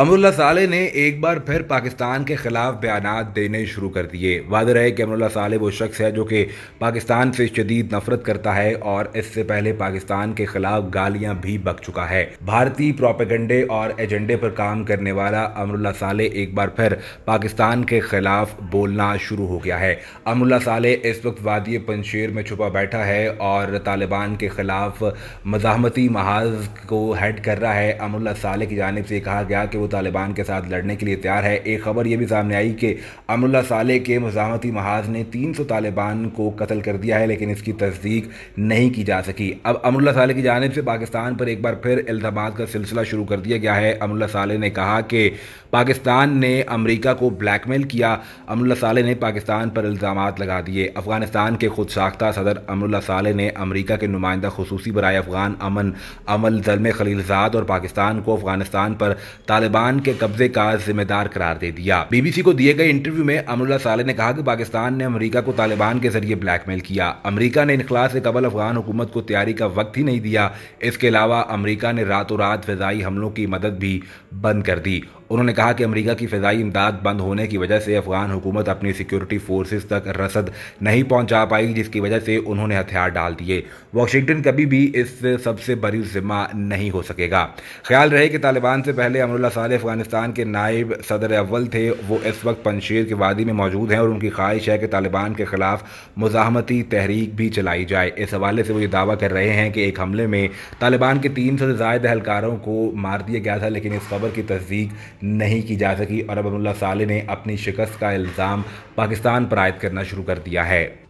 अमरुल्ला साले ने एक बार फिर पाकिस्तान के खिलाफ बयान देने शुरू कर दिए वादे रहे कि अमरुल्ला साले वो शख्स है जो कि पाकिस्तान से शदीद नफरत करता है और इससे पहले पाकिस्तान के खिलाफ गालियां भी बक चुका है भारतीय प्रोपेगेंडे और एजेंडे पर काम करने वाला अमरुल्ला साले एक बार फिर पाकिस्तान के खिलाफ बोलना शुरू हो गया है अमरुल्ला साले इस वक्त वादी पंशेर में छुपा बैठा है और तालिबान के खिलाफ मजामती महाज को हेड कर रहा है अमरुल्ला साले की जानब से कहा गया कि वो तालिबान के साथ लड़ने के लिए तैयार है एक खबर यह भी सामने आई कि अमरुल्ला साले के मजामती महाज ने 300 तालिबान को कत्ल कर दिया है लेकिन इसकी तस्दीक नहीं की जा सकी अब अमरुल्ला साले की जानब से पाकिस्तान पर एक बार फिर इल्ज़ाम का सिलसिला शुरू कर दिया गया है अमरुल्ला साले ने कहा कि पाकिस्तान ने अमेरिका को ब्लैकमेल किया अमरुल्ला साले ने पाकिस्तान पर इल्ज़ाम लगा दिए अफगानिस्तान के खुद साख्ता सदर अमरुल्ला साले ने अमेरिका के नुमाइंदा खसूसी बरए अफगान अमन अमल जलम खलीलजाद और पाकिस्तान को अफगानिस्तान पर तालिबान के कब्जे का जिम्मेदार करार दे दिया बीबीसी को दिए गए इंटरव्यू में अमरुल्ला साले ने कहा कि पाकिस्तान ने अमरीका को तालिबान के जरिए ब्लैकमेल किया अमरीका ने इनखला से कबल अफगान हुकूमत को तैयारी का वक्त ही नहीं दिया इसके अलावा अमरीका ने रातों रात फजाई हमलों की मदद भी बंद कर दी उन्होंने कहा कि अमेरिका की फ़जाई इमदाद बंद होने की वजह से अफगान हुकूमत अपनी सिक्योरिटी फोर्सेस तक रसद नहीं पहुंचा पाई जिसकी वजह से उन्होंने हथियार डाल दिए वाशिंगटन कभी भी इस सबसे बड़ी जिम्मा नहीं हो सकेगा ख्याल रहे कि तालिबान से पहले अमरुल्ला साल अफगानिस्तान के नायब सदर अव्वल थे वो इस वक्त पनशेर के वादी में मौजूद हैं और उनकी ख्वाहिश है कि तालिबान के ख़िलाफ़ मुजामती तहरीक भी चलाई जाए इस हवाले से वो ये दावा कर रहे हैं कि एक हमले में तालिबान के तीन सौ से ज्यादा एहलकारों को मार दिया गया था लेकिन इस खबर की तस्दीक नहीं की जा सकी और अब साले ने अपनी शिकस्त का इल्ज़ाम पाकिस्तान पर आयद करना शुरू कर दिया है